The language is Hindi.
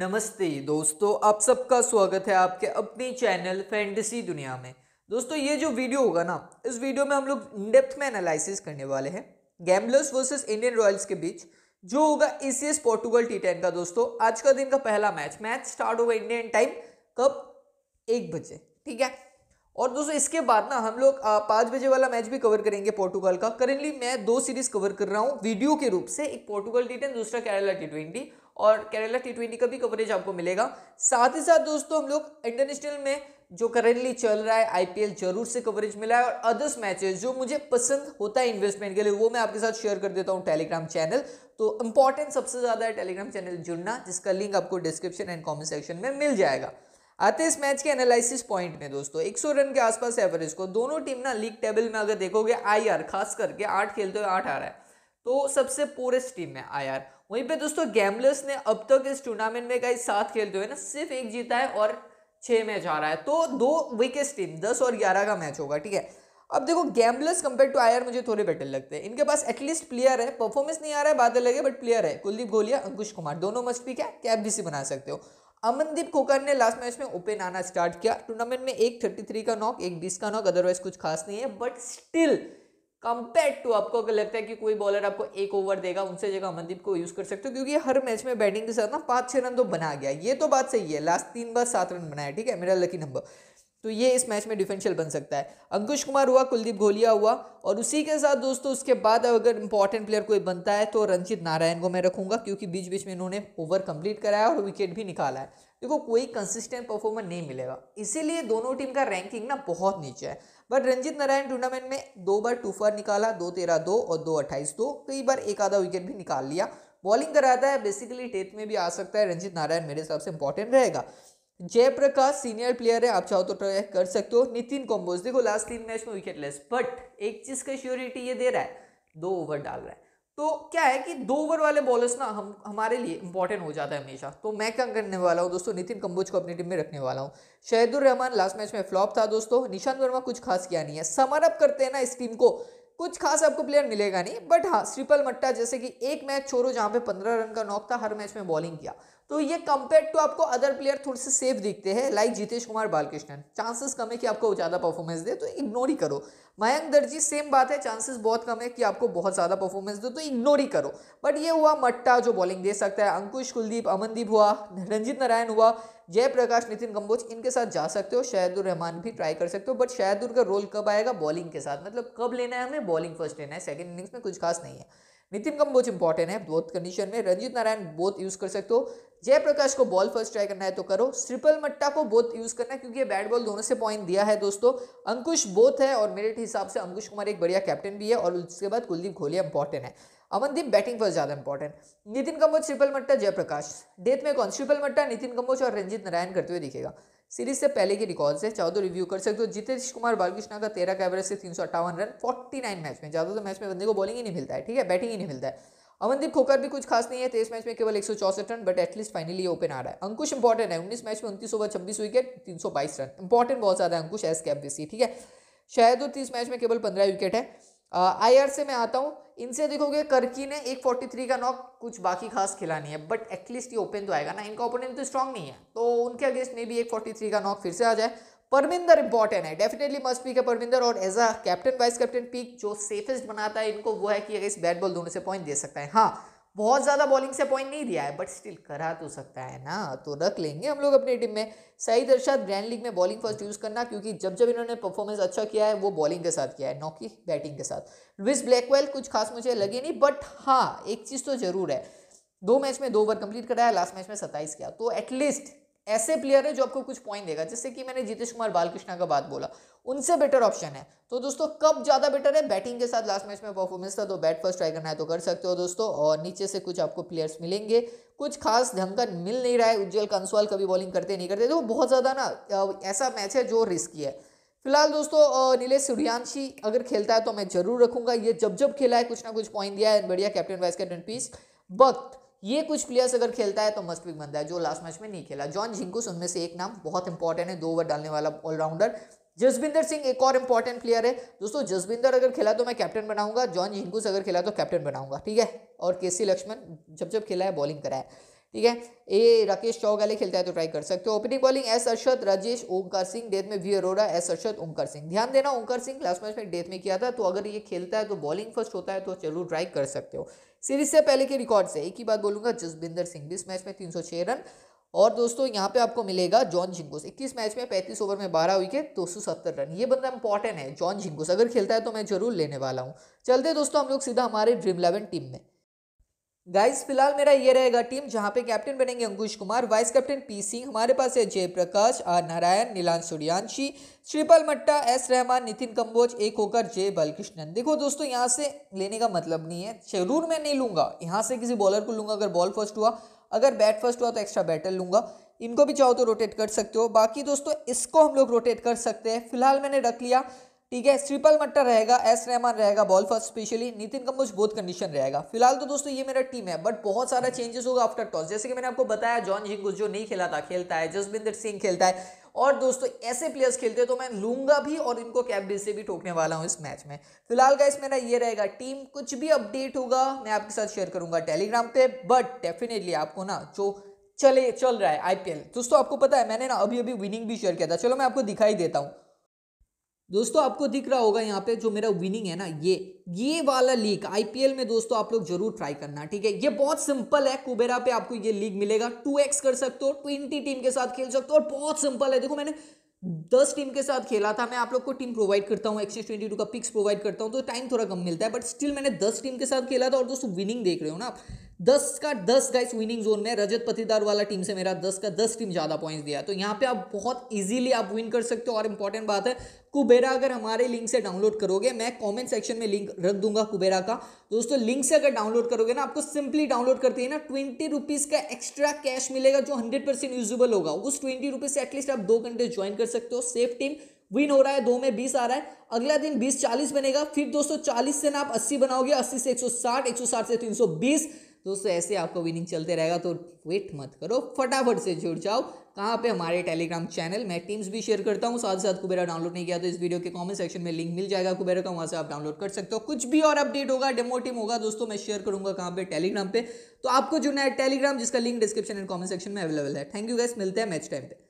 नमस्ते दोस्तों आप सबका स्वागत है आपके अपने चैनल फैंटेसी दुनिया में दोस्तों ये जो वीडियो होगा ना इस वीडियो में हम लोग डेप्थ में एनालिसिस करने वाले हैं गैम्बलर्स वर्सेस इंडियन रॉयल्स के बीच जो होगा E C S Portugal T ten का दोस्तों आज का दिन का पहला मैच मैच स्टार्ट होगा इंडियन टाइम कब एक बजे ठीक है और दोस्तों इसके बाद ना हम लोग पाँच बजे वाला मैच भी कवर करेंगे पोर्टुगल का करेंटली मैं दो सीरीज कवर कर रहा हूँ वीडियो के रूप से एक पोर्टुगल टी टेन दूसरा केरला टी ट्वेंटी और केरला टी ट्वेंटी का भी कवरेज आपको मिलेगा साथ ही साथ दोस्तों हम लोग इंटरनेशनल में जो करेंटली चल रहा है आईपीएल जरूर से कवरेज मिला है और अदर्स मैचेस जो मुझे पसंद होता है इन्वेस्टमेंट के लिए वो मैं आपके साथ शेयर कर देता हूँ टेलीग्राम चैनल तो इंपॉर्टेंट सबसे ज़्यादा है टेलीग्राम चैनल जुड़ना जिसका लिंक आपको डिस्क्रिप्शन एंड कॉमेंट सेक्शन में मिल जाएगा आते इस मैच के एनालिसिस पॉइंट में दोस्तों 100 रन के आसपास एवरेज को दोनों टीम ना लीग टेबल में अगर देखोगे आईआर खास करके आठ खेलते हुए आठ आ रहा है तो सबसे पोरेस्ट टीम में आईआर वहीं पे दोस्तों गैमलर्स ने अब तक इस टूर्नामेंट में कई सात खेलते हुए ना सिर्फ एक जीता है और छः मैच आ रहा है तो दो विकेट टीम दस और ग्यारह का मैच होगा ठीक है अब देखो गैम्बलर्स कंपेयर टू आयर मुझे थोड़े बेटर लगते हैं इनके पास एटलीस्ट प्लेयर है परफॉर्मेंस नहीं आ रहा है बात अलग है बट प्लेयर है कुलदीप गोलिया अंकुश कुमार दोनों मस्ट भी क्या कैप भी सी बना सकते हो अमनदीप कोकर ने लास्ट मैच में ओपन आना स्टार्ट किया टूर्नामेंट में एक थर्टी थ्री का नॉक एक बीस का नॉक अदरवाइज कुछ खास नहीं है बट स्टिल कंपेयर टू आपको अगर लगता है कि कोई बॉलर आपको एक ओवर देगा उनसे जगह अमनदीप को यूज़ कर सकते हो क्योंकि हर मैच में बैटिंग के साथ ना पांच छह रन तो बना गया ये तो बात सही है लास्ट तीन बार सात रन बनाया ठीक है मेरा लकी नंबर तो ये इस मैच में डिफेंशियल बन सकता है अंकुश कुमार हुआ कुलदीप गोलिया हुआ और उसी के साथ दोस्तों उसके बाद अगर इंपॉर्टेंट प्लेयर कोई बनता है तो रंजित नारायण को मैं रखूंगा क्योंकि बीच बीच में इन्होंने ओवर कंप्लीट कराया और विकेट भी निकाला है देखो कोई कंसिस्टेंट परफॉर्मर नहीं मिलेगा इसीलिए दोनों टीम का रैंकिंग ना बहुत नीचे है बट रंजित नारायण टूर्नामेंट में दो बार फॉर निकाला दो तेरह दो और दो अट्ठाईस दो कई बार एक आधा विकेट भी निकाल लिया बॉलिंग कराता है बेसिकली टेथ में भी आ सकता है रंजित नारायण मेरे हिसाब से इंपॉर्टेंट रहेगा जयप्रकाश सीनियर प्लेयर है आप चाहो तो ट्राई कर सकते हो नितिन कॉम्बोज देखो लास्ट तीन मैच में विकेट लेस बट एक चीज का श्योरिटी ये दे रहा है दो ओवर डाल रहा है तो क्या है कि दो ओवर वाले बॉलर्स ना हम हमारे लिए इंपॉर्टेंट हो जाता है हमेशा तो मैं क्या करने वाला हूँ दोस्तों नितिन कंबोज को अपनी टीम में रखने वाला हूँ शहदुर रहमान लास्ट मैच में फ्लॉप था दोस्तों निशांत वर्मा कुछ खास किया नहीं है समरअप करते हैं ना इस टीम को कुछ खास आपको प्लेयर मिलेगा नहीं बट हाँ श्रीपल मट्टा जैसे कि एक मैच छोड़ो जहाँ पे पंद्रह रन का नॉक था हर मैच में बॉलिंग किया तो ये कंपेयर टू आपको अदर प्लेयर थोड़े से सेफ दिखते हैं लाइक जितेश कुमार बालकृष्णन चांसेस कम है कि आपको ज़्यादा परफॉर्मेंस दे तो इग्नोर ही करो मयंक दर्जी सेम बात है चांसेस बहुत कम है कि आपको बहुत ज़्यादा परफॉर्मेंस दो तो इग्नोर ही करो बट ये हुआ मट्टा जो बॉलिंग दे सकता है अंकुश कुलदीप अमनदीप हुआ रंजित नारायण हुआ जयप्रकाश नितिन गंबोज इनके साथ जा सकते हो शाहदुर रहमान भी ट्राई कर सकते हो बट शाहदुर का रोल कब आएगा बॉलिंग के साथ मतलब कब लेना है हमें बॉलिंग फर्स्ट लेना है सेकेंड इनिंग्स में कुछ खास नहीं है नितिन कंबोज इंपॉर्टेंट है बोथ कंडीशन में रंजित नारायण बोथ यूज कर सकते हो जयप्रकाश को बॉल फर्स्ट ट्राई करना है तो करो श्रिपल मट्टा को बोथ यूज करना है क्योंकि ये बैट बॉल दोनों से पॉइंट दिया है दोस्तों अंकुश बोथ है और मेरे हिसाब से अंकुश कुमार एक बढ़िया कैप्टन भी है और उसके बाद कुलदीप घोलिया इंपॉर्टेंट है अमनदीप बैटिंग फर्स्ट ज़्यादा इंपॉर्टेंट नितिन कंबोज श्रिपल मट्टा जयप्रकाश डेथ में कौन श्रिपल मट्टा नितिन कंबोज और रंजित नारायण करते हुए दिखेगा सीरीज से पहले के रिकॉर्ड से चाहो तो रिव्यू कर सकते हो जितेश कुमार बालकृष्णा का तेरह का एवरेज से तीन सौ अट्ठावन रन फोर्टी नाइन मैच में ज्यादा तो मैच में बंदे को बॉलिंग ही नहीं मिलता है ठीक है बैटिंग ही नहीं मिलता है अमनदीप खोकर भी कुछ खास नहीं है तेईस मैच में केवल एक सौ चौसठ run but at least finally open आ रहा है अंकुश इंपॉर्टेंट है उन्नीस मैच में उनतीस ओवर छब्बीस विकेट तीन सौ बाईस रन इंपॉर्टेंट बहुत ज़्यादा है अंकुश एस कैप बीसी ठीक है शायद और तीस मैच में केवल पंद्रह विकेट है आई आर से मैं आता हूँ इनसे देखोगे करकी ने एक फोर्टी थ्री का नॉक कुछ बाकी खास खिला नहीं है बट एटलीस्ट ये ओपन तो आएगा ना इनका ओपोनेंट तो स्ट्रॉन्ग नहीं है तो उनके अगेंस्ट में भी एक फोर्टी थ्री का नॉक फिर से आ जाए परमिंदर इंपॉर्टेंट है डेफिनेटली मस्ट पीक है परमिंदर और as a captain vice captain pick जो सेफेस्ट बनाता है इनको वो है कि अगर इस बैट बॉल दोनों से पॉइंट दे सकता है हाँ बहुत ज़्यादा बॉलिंग से पॉइंट नहीं दिया है बट स्टिल करा तो सकता है ना तो रख लेंगे हम लोग अपनी टीम में सही दर्शा ग्रैंड लीग में बॉलिंग फर्स्ट यूज़ करना क्योंकि जब जब इन्होंने परफॉर्मेंस अच्छा किया है वो बॉलिंग के साथ किया है नॉकी बैटिंग के साथ लुइस ब्लैकवेल कुछ खास मुझे लगे नहीं बट हाँ एक चीज़ तो ज़रूर है दो मैच में दो ओवर कंप्लीट कराया लास्ट मैच में सत्ताईस किया तो एटलीस्ट ऐसे प्लेयर है जो आपको कुछ पॉइंट देगा जैसे कि मैंने जीतेश कुमार बालकृष्णा का बात बोला उनसे बेटर ऑप्शन है तो दोस्तों कब ज़्यादा बेटर है बैटिंग के साथ लास्ट मैच में परफॉर्मेंस था तो बैट फर्स्ट ट्राई करना है तो कर सकते हो दोस्तों और नीचे से कुछ आपको प्लेयर्स मिलेंगे कुछ खास का मिल नहीं रहा है उज्जवल कंसवाल कभी बॉलिंग करते नहीं करते तो बहुत ज़्यादा ना ऐसा मैच है जो रिस्की है फिलहाल दोस्तों नीलेष सूर्यांशी अगर खेलता है तो मैं जरूर रखूंगा ये जब जब खेला है कुछ ना कुछ पॉइंट दिया है बढ़िया कैप्टन वाइस कैप्टन पीस वक्त ये कुछ प्लेयर्स अगर खेलता है तो मस्ट विक बनता है जो लास्ट मैच में नहीं खेला जॉन झिंकुस उनमें से एक नाम बहुत इंपॉर्टेंट है दो ओवर डालने वाला ऑलराउंडर जसविंदर सिंह एक और इंपॉर्टेंट प्लेयर है दोस्तों जसविंदर अगर खेला तो मैं कैप्टन बनाऊंगा जॉन झिंकुस अगर खेला तो कैप्टन बनाऊंगा ठीक है और के लक्ष्मण जब जब खेला है बॉलिंग कराया है ठीक है ए राकेश चौक वाले खेलता है तो ट्राई कर सकते हो opening bowling S Arshad Rajesh Onkar Singh death में वी अरोरा एस अरशद ओंकार सिंह ध्यान देना ओंकार सिंह लास्ट मैच में डेथ में किया था तो अगर ये खेलता है तो बॉलिंग फर्स्ट होता है तो जरूर ट्राई कर सकते हो सीरीज से पहले के रिकॉर्ड से एक ही बात बोलूंगा जसबिंदर सिंह भी इस मैच में तीन रन और दोस्तों यहाँ पे आपको मिलेगा जॉन झिंगोस 21 मैच में 35 ओवर में 12 विकेट 270 रन ये बंदा इंपॉर्टेंट है जॉन झिंगोस अगर खेलता है तो मैं जरूर लेने वाला हूँ चलते दोस्तों हम लोग सीधा हमारे ड्रीम इलेवन टीम में गाइस फिलहाल मेरा ये रहेगा टीम जहां पे कैप्टन बनेंगे Ankush Kumar vice captain P Singh हमारे पास है जयप्रकाश आर नारायण नीलान सूर्यांशी श्रीपाल मट्टा एस रहमान नितिन कंबोज एक होकर जय बालकृष्णन देखो दोस्तों यहाँ से लेने का मतलब नहीं है जरूर मैं नहीं लूंगा यहाँ से किसी बॉलर को लूंगा अगर बॉल फर्स्ट हुआ अगर बैट फर्स्ट हुआ तो एक्स्ट्रा बैटर लूंगा इनको भी चाहो तो रोटेट कर सकते हो बाकी दोस्तों इसको हम लोग रोटेट कर सकते हैं फिलहाल मैंने रख लिया ठीक है श्रीपाल मट्टा रहेगा एस रहमान रहेगा ball first specially Nitin Kamboj बहुत कंडीशन रहेगा फिलहाल तो दोस्तों ये मेरा टीम है बट बहुत सारा चेंजेस होगा आफ्टर टॉस जैसे कि मैंने आपको बताया जॉन हिंगुस जो नहीं खेला था खेलता है जसविंदर सिंह खेलता है और दोस्तों ऐसे प्लेयर्स खेलते हैं तो मैं लूंगा भी और इनको कैप से भी ठोकने वाला हूँ इस मैच में फिलहाल का मेरा ये रहेगा टीम कुछ भी अपडेट होगा मैं आपके साथ शेयर करूंगा टेलीग्राम पे बट डेफिनेटली आपको ना जो चले चल रहा है आईपीएल दोस्तों आपको पता है मैंने ना अभी अभी विनिंग भी शेयर किया था चलो मैं आपको दिखाई देता हूँ दोस्तों आपको दिख रहा होगा यहाँ पे जो मेरा विनिंग है ना ये ये वाला लीग आईपीएल में दोस्तों आप लोग जरूर ट्राई करना ठीक है ये बहुत सिंपल है कुबेरा पे आपको ये लीग मिलेगा टू एक्स कर सकते हो ट्वेंटी टीम के साथ खेल सकते हो और बहुत सिंपल है देखो मैंने दस टीम के साथ खेला था मैं आप लोग को टीम प्रोवाइड करता हूँ एक्सचेंज ट्वेंटी टू का पिक्स प्रोवाइड करता हूँ तो टाइम थोड़ा कम मिलता है बट स्टिल मैंने दस टीम के साथ खेला था और दोस्तों विनिंग देख रहे हो ना आप दस का दस गाइस विनिंग जोन में रजत पतिदार वाला टीम से मेरा दस का दस टीम ज़्यादा पॉइंट्स दिया तो यहाँ पे आप बहुत इजीली आप विन कर सकते हो और इंपॉर्टेंट बात है कुबेरा अगर हमारे लिंक से डाउनलोड करोगे मैं कमेंट सेक्शन में लिंक रख दूंगा कुबेरा का दोस्तों लिंक से अगर डाउनलोड करोगे ना आपको सिंपली डाउनलोड करते ही ना ट्वेंटी रुपीज़ का एक्स्ट्रा कैश मिलेगा जो हंड्रेड परसेंट यूजेबल होगा उस ट्वेंटी रुपीज़ से एटलीस्ट आप दो घंटे ज्वाइन कर सकते हो सेफ टीम विन हो रहा है दो में बीस आ रहा है अगला दिन बीस चालीस बनेगा फिर दोस्तों चालीस से ना आप अस्सी बनाओगे अस्सी से एक सौ साठ एक सौ साठ से तीन सौ बीस दोस्तों ऐसे आपको विनिंग चलते रहेगा तो वेट मत करो फटाफट से जुड़ जाओ कहाँ पे हमारे टेलीग्राम चैनल मैं टीम्स भी शेयर करता हूँ साथ साथ कुबेरा डाउनलोड नहीं किया तो इस वीडियो के कमेंट सेक्शन में लिंक मिल जाएगा कुबेरा का वहाँ से आप डाउनलोड कर सकते हो कुछ भी और अपडेट होगा डेमो टीम होगा दोस्तों मैं शेयर करूँगा कहाँ पे टेलीग्राम पे तो आपको जुड़ना है टेलीग्राम जिसका link description and comment section में अवेलेबल है थैंक यू गैस मिलते हैं मैच टाइम पे